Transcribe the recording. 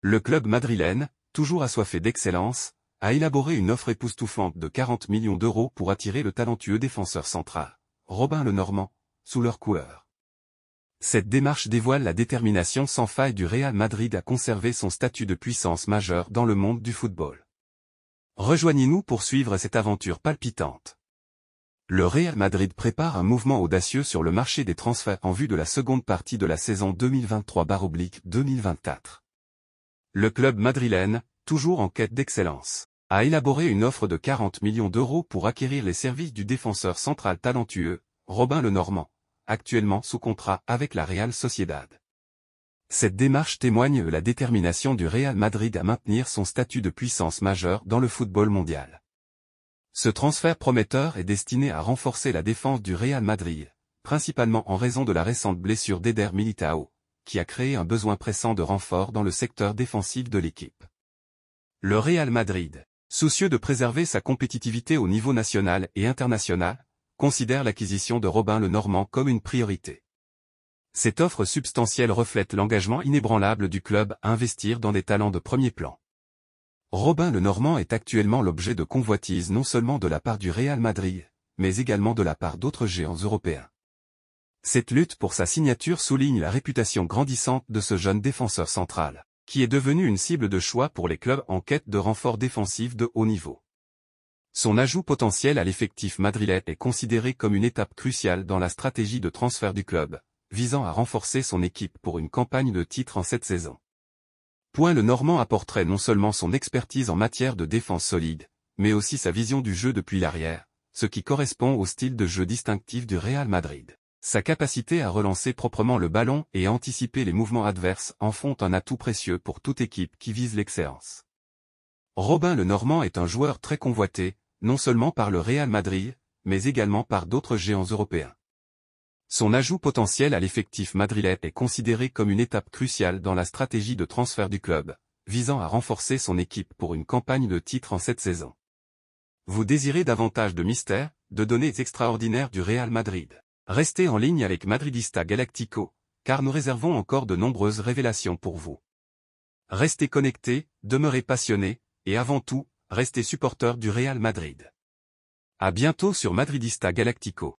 Le club madrilène, toujours assoiffé d'excellence, a élaboré une offre époustouflante de 40 millions d'euros pour attirer le talentueux défenseur central, Robin Lenormand, sous leur couleur. Cette démarche dévoile la détermination sans faille du Real Madrid à conserver son statut de puissance majeure dans le monde du football. Rejoignez-nous pour suivre cette aventure palpitante. Le Real Madrid prépare un mouvement audacieux sur le marché des transferts en vue de la seconde partie de la saison 2023-2024. Le club madrilène, toujours en quête d'excellence, a élaboré une offre de 40 millions d'euros pour acquérir les services du défenseur central talentueux, Robin Lenormand, actuellement sous contrat avec la Real Sociedad. Cette démarche témoigne la détermination du Real Madrid à maintenir son statut de puissance majeure dans le football mondial. Ce transfert prometteur est destiné à renforcer la défense du Real Madrid, principalement en raison de la récente blessure d'Eder Militao, qui a créé un besoin pressant de renfort dans le secteur défensif de l'équipe. Le Real Madrid, soucieux de préserver sa compétitivité au niveau national et international, considère l'acquisition de Robin le Normand comme une priorité. Cette offre substantielle reflète l'engagement inébranlable du club à investir dans des talents de premier plan. Robin le Normand est actuellement l'objet de convoitises non seulement de la part du Real Madrid, mais également de la part d'autres géants européens. Cette lutte pour sa signature souligne la réputation grandissante de ce jeune défenseur central, qui est devenu une cible de choix pour les clubs en quête de renforts défensifs de haut niveau. Son ajout potentiel à l'effectif madrilais est considéré comme une étape cruciale dans la stratégie de transfert du club, visant à renforcer son équipe pour une campagne de titre en cette saison. Point le Normand apporterait non seulement son expertise en matière de défense solide, mais aussi sa vision du jeu depuis l'arrière, ce qui correspond au style de jeu distinctif du Real Madrid. Sa capacité à relancer proprement le ballon et anticiper les mouvements adverses en font un atout précieux pour toute équipe qui vise l'excellence. Robin le Normand est un joueur très convoité, non seulement par le Real Madrid, mais également par d'autres géants européens. Son ajout potentiel à l'effectif madrilet est considéré comme une étape cruciale dans la stratégie de transfert du club, visant à renforcer son équipe pour une campagne de titre en cette saison. Vous désirez davantage de mystères, de données extraordinaires du Real Madrid. Restez en ligne avec Madridista Galactico, car nous réservons encore de nombreuses révélations pour vous. Restez connectés, demeurez passionnés, et avant tout, restez supporters du Real Madrid. À bientôt sur Madridista Galactico.